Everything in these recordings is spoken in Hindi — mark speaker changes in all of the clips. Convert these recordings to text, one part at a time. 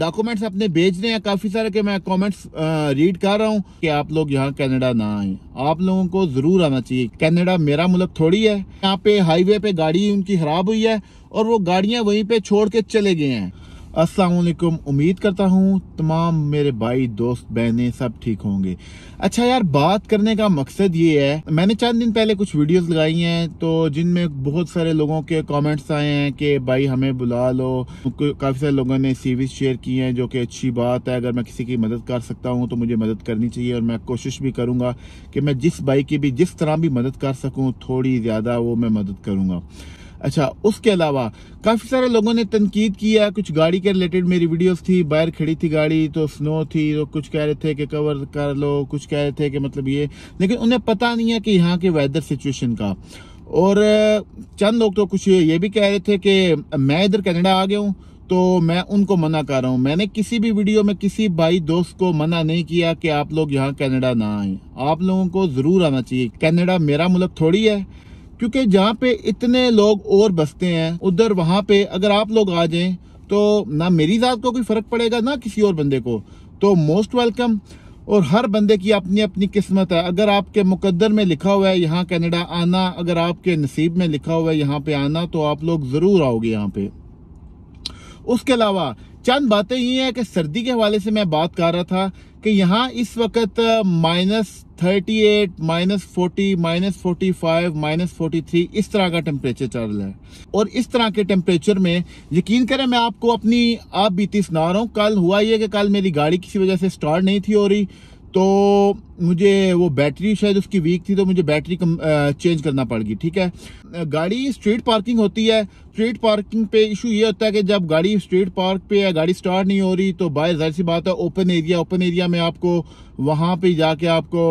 Speaker 1: डॉक्यूमेंट्स अपने भेज रहे हैं काफ़ी सारे के मैं कमेंट्स रीड कर रहा हूँ कि आप लोग यहाँ कनाडा ना आए आप लोगों को ज़रूर आना चाहिए कनाडा मेरा मुल्क थोड़ी है यहाँ पे हाईवे पे गाड़ी उनकी ख़राब हुई है और वो गाड़ियाँ वहीं पे छोड़ के चले गए हैं असलकुम उम्मीद करता हूँ तमाम मेरे भाई दोस्त बहनें सब ठीक होंगे अच्छा यार बात करने का मकसद ये है मैंने चंद दिन पहले कुछ वीडियोस लगाई हैं तो जिनमें बहुत सारे लोगों के कमेंट्स आए हैं कि भाई हमें बुला लो काफ़ी सारे लोगों ने सीवीज शेयर की हैं जो कि अच्छी बात है अगर मैं किसी की मदद कर सकता हूँ तो मुझे मदद करनी चाहिए और मैं कोशिश भी करूँगा कि मैं जिस भाई की भी जिस तरह भी मदद कर सकूँ थोड़ी ज़्यादा वो मैं मदद करूँगा अच्छा उसके अलावा काफ़ी सारे लोगों ने तनकीद किया कुछ गाड़ी के रिलेटेड मेरी वीडियोस थी बाहर खड़ी थी गाड़ी तो स्नो थी तो कुछ कह रहे थे कि कवर कर लो कुछ कह रहे थे कि मतलब ये लेकिन उन्हें पता नहीं है कि यहाँ के वेदर सिचुएशन का और चंद लोग तो कुछ ये भी कह रहे थे कि मैं इधर कनाडा आ गया हूँ तो मैं उनको मना कर रहा हूँ मैंने किसी भी वीडियो में किसी भाई दोस्त को मना नहीं किया कि आप लोग यहाँ कनाडा ना आए आप लोगों को ज़रूर आना चाहिए कनाडा मेरा मुल्क थोड़ी है क्योंकि जहाँ पे इतने लोग और बसते हैं उधर वहाँ पे अगर आप लोग आ जाएं तो ना मेरी ज़ात को कोई फ़र्क पड़ेगा ना किसी और बंदे को तो मोस्ट वेलकम और हर बंदे की अपनी अपनी किस्मत है अगर आपके मुकद्दर में लिखा हुआ है यहाँ कनाडा आना अगर आपके नसीब में लिखा हुआ है यहाँ पे आना तो आप लोग ज़रूर आओगे यहाँ पे उसके अलावा चंद बातें ये हैं कि सर्दी के हवाले से मैं बात कर रहा था कि यहाँ इस वक्त minus thirty eight minus forty minus forty five minus forty three इस तरह का टेम्परेचर चल रहा है और इस तरह के टेम्परेचर में यकीन करें मैं आपको अपनी आप बीती सुना रहा हूँ कल हुआ ये कि कल मेरी गाड़ी किसी वजह से स्टार्ट नहीं थी हो रही तो मुझे वो बैटरी शायद उसकी वीक थी तो मुझे बैटरी कम, आ, चेंज करना पड़ गई ठीक है गाड़ी स्ट्रीट पार्किंग होती है स्ट्रीट पार्किंग पे इशू ये होता है कि जब गाड़ी स्ट्रीट पार्क पे है गाड़ी स्टार्ट नहीं हो रही तो बाहर जाहिर सी बात है ओपन एरिया ओपन एरिया में आपको वहाँ पे जाके आपको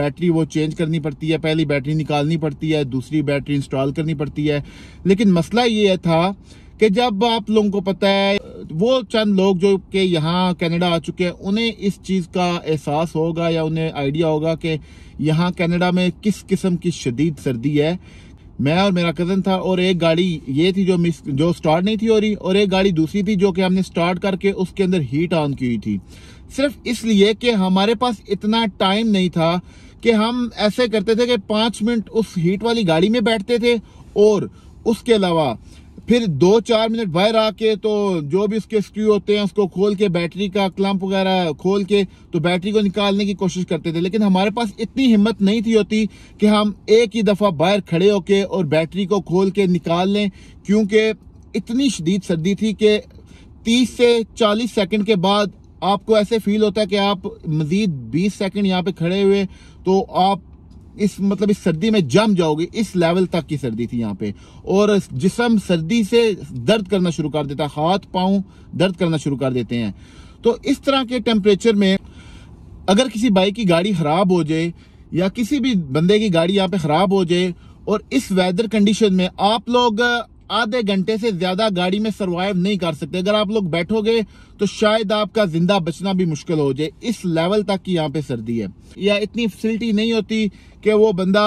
Speaker 1: बैटरी वो चेंज करनी पड़ती है पहली बैटरी निकालनी पड़ती है दूसरी बैटरी इंस्टॉल करनी पड़ती है लेकिन मसला ये था कि जब आप लोगों को पता है वो चंद लोग जो के यहाँ कनाडा आ चुके हैं उन्हें इस चीज़ का एहसास होगा या उन्हें आइडिया होगा कि यहाँ कनाडा में किस किस्म की शदीद सर्दी है मैं और मेरा कज़न था और एक गाड़ी ये थी जो मिस जो स्टार्ट नहीं थी हो रही और एक गाड़ी दूसरी थी जो कि हमने स्टार्ट करके उसके अंदर हीट ऑन की हुई थी सिर्फ इसलिए कि हमारे पास इतना टाइम नहीं था कि हम ऐसे करते थे कि पाँच मिनट उस हीट वाली गाड़ी में बैठते थे और उसके अलावा फिर दो चार मिनट बाहर आके तो जो भी उसके स्क्रू होते हैं उसको खोल के बैटरी का क्लम्प वगैरह खोल के तो बैटरी को निकालने की कोशिश करते थे लेकिन हमारे पास इतनी हिम्मत नहीं थी होती कि हम एक ही दफ़ा बाहर खड़े होके और बैटरी को खोल के निकाल लें क्योंकि इतनी शदीद सर्दी थी कि तीस से चालीस सेकेंड के बाद आपको ऐसे फील होता है कि आप मज़ीद बीस सेकेंड यहाँ पर खड़े हुए तो आप इस मतलब इस सर्दी में जम जाओगे इस लेवल तक की सर्दी थी यहाँ पे और जिसम सर्दी से दर्द करना शुरू कर देता हाथ पाँव दर्द करना शुरू कर देते हैं तो इस तरह के टेम्परेचर में अगर किसी बाइक की गाड़ी ख़राब हो जाए या किसी भी बंदे की गाड़ी यहाँ पे ख़राब हो जाए और इस वेदर कंडीशन में आप लोग आधे घंटे से ज्यादा गाड़ी में सर्वाइव नहीं कर सकते अगर आप लोग बैठोगे तो शायद आपका जिंदा बचना भी मुश्किल हो जाए इस लेवल तक की यहाँ पे सर्दी है या इतनी फैसिलिटी नहीं होती कि वो बंदा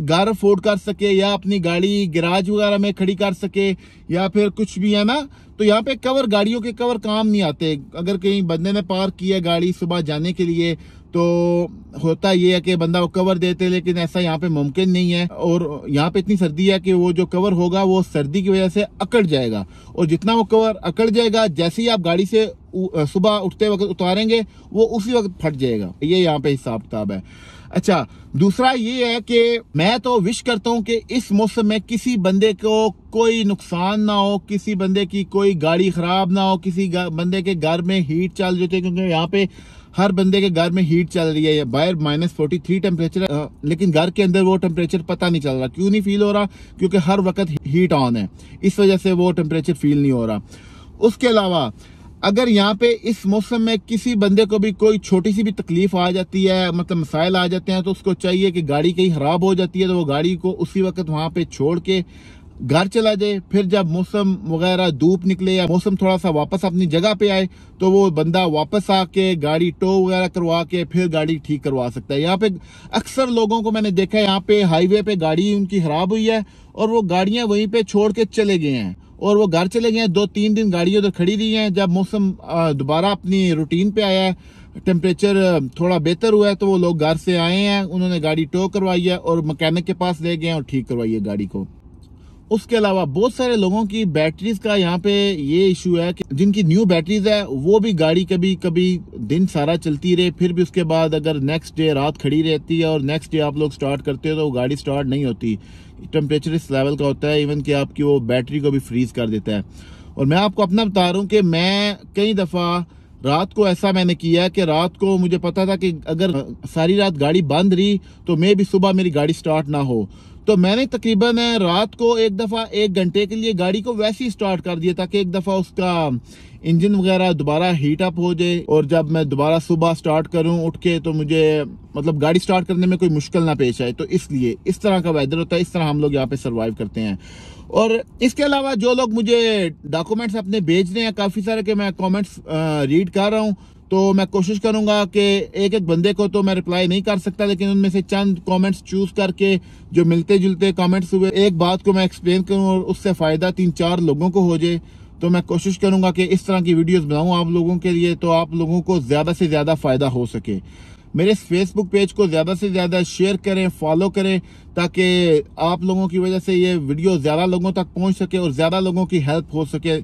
Speaker 1: घर अफोर्ड कर सके या अपनी गाड़ी गिराज वगैरह में खड़ी कर सके या फिर कुछ भी है ना तो यहाँ पे कवर गाड़ियों के कवर काम नहीं आते अगर कहीं बंदे ने पार्क किया गाड़ी सुबह जाने के लिए तो होता ये है कि बंदा वो कवर देते लेकिन ऐसा यहाँ पे मुमकिन नहीं है और यहाँ पे इतनी सर्दी है कि वो जो कवर होगा वो सर्दी की वजह से अकड़ जाएगा और जितना वो कवर अकड़ जाएगा जैसे ही आप गाड़ी से सुबह उठते वक्त उतारेंगे वो उसी वक्त फट जाएगा ये यहाँ पे हिसाब किताब है अच्छा दूसरा ये है कि मैं तो विश करता हूँ कि इस मौसम में किसी बंदे को कोई नुकसान ना हो किसी बंदे की कोई गाड़ी खराब ना हो किसी बंदे के घर में हीट चाल जाती है क्योंकि यहाँ पे हर बंदे के घर में हीट चल रही है या बाहर माइनस फोर्टी थ्री टेम्परेचर लेकिन घर के अंदर वो टेम्परेचर पता नहीं चल रहा क्यों नहीं फील हो रहा क्योंकि हर वक्त हीट ऑन है इस वजह से वो टेम्परेचर फील नहीं हो रहा उसके अलावा अगर यहाँ पे इस मौसम में किसी बंदे को भी कोई छोटी सी भी तकलीफ आ जाती है मतलब मसाइल आ जाते हैं तो उसको चाहिए कि गाड़ी कहीं ख़राब हो जाती है तो वो गाड़ी को उसी वक्त वहाँ पे छोड़ के घर चला जाए फिर जब मौसम वगैरह धूप निकले या मौसम थोड़ा सा वापस अपनी जगह पे आए तो वो बंदा वापस आके गाड़ी टो वगैरह करवा के फिर गाड़ी ठीक करवा सकता है यहाँ पे अक्सर लोगों को मैंने देखा है यहाँ पे हाईवे पे गाड़ी उनकी खराब हुई है और वो गाड़ियां वहीं पे छोड़ के चले गए हैं और वो घर चले गए हैं दो तीन दिन गाड़ियाँ उधर खड़ी रही हैं जब मौसम दोबारा अपनी रूटीन पे आया है टेम्परेचर थोड़ा बेहतर हुआ है तो वो लोग घर से आए हैं उन्होंने गाड़ी टो करवाई है और मकैनिक के पास ले गए हैं और ठीक करवाई है गाड़ी को उसके अलावा बहुत सारे लोगों की बैटरीज का यहाँ पे ये इशू है कि जिनकी न्यू बैटरीज है वो भी गाड़ी कभी कभी दिन सारा चलती रहे फिर भी उसके बाद अगर नेक्स्ट डे रात खड़ी रहती है और नेक्स्ट डे आप लोग स्टार्ट करते हो तो गाड़ी स्टार्ट नहीं होती टेम्परेचर इस लेवल का होता है इवन कि आपकी वो बैटरी को भी फ्रीज कर देता है और मैं आपको अपना बता रहा हूँ कि मैं कई दफ़ा रात को ऐसा मैंने किया कि रात को मुझे पता था कि अगर सारी रात गाड़ी बंद रही तो मैं भी सुबह मेरी गाड़ी स्टार्ट ना हो तो मैंने तकरीबन रात को एक दफ़ा एक घंटे के लिए गाड़ी को वैसे ही स्टार्ट कर दिया ताकि एक दफ़ा उसका इंजन वगैरह दोबारा हीट अप हो जाए और जब मैं दोबारा सुबह स्टार्ट करूं उठ के तो मुझे मतलब गाड़ी स्टार्ट करने में कोई मुश्किल ना पेश आए तो इसलिए इस तरह का वेदर होता है इस तरह हम लोग यहाँ पे सर्वाइव करते हैं और इसके अलावा जो लोग मुझे डॉक्यूमेंट्स अपने भेज रहे हैं काफ़ी सारे के मैं कॉमेंट्स रीड कर रहा हूँ तो मैं कोशिश करूंगा कि एक एक बंदे को तो मैं रिप्लाई नहीं कर सकता लेकिन उनमें से चंद कमेंट्स चूज करके जो मिलते जुलते कमेंट्स हुए एक बात को मैं एक्सप्लेन करूं और उससे फ़ायदा तीन चार लोगों को हो जाए तो मैं कोशिश करूंगा कि इस तरह की वीडियोस बनाऊं आप लोगों के लिए तो आप लोगों को ज़्यादा से ज़्यादा फ़ायदा हो सके मेरे फेसबुक पेज को ज़्यादा से ज़्यादा शेयर करें फॉलो करें ताकि आप लोगों की वजह से ये वीडियो ज़्यादा लोगों तक पहुंच सके और ज़्यादा लोगों की हेल्प हो सके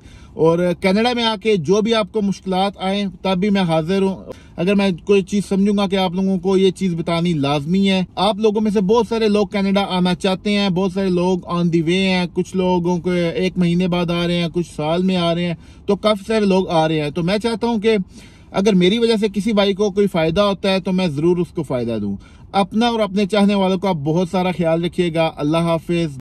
Speaker 1: और कनाडा में आके जो भी आपको मुश्किल आए तब भी मैं हाजिर हूँ अगर मैं कोई चीज़ समझूंगा कि आप लोगों को ये चीज़ बतानी लाजमी है आप लोगों में से बहुत सारे लोग कनाडा आना चाहते हैं बहुत सारे लोग ऑन दी वे हैं कुछ लोगों को एक महीने बाद आ रहे हैं कुछ साल में आ रहे हैं तो काफ़ी सारे लोग आ रहे हैं तो मैं चाहता हूँ कि अगर मेरी वजह से किसी भाई को कोई फायदा होता है तो मैं जरूर उसको फायदा दूं अपना और अपने चाहने वालों का बहुत सारा ख्याल रखिएगा अल्लाह हाफिज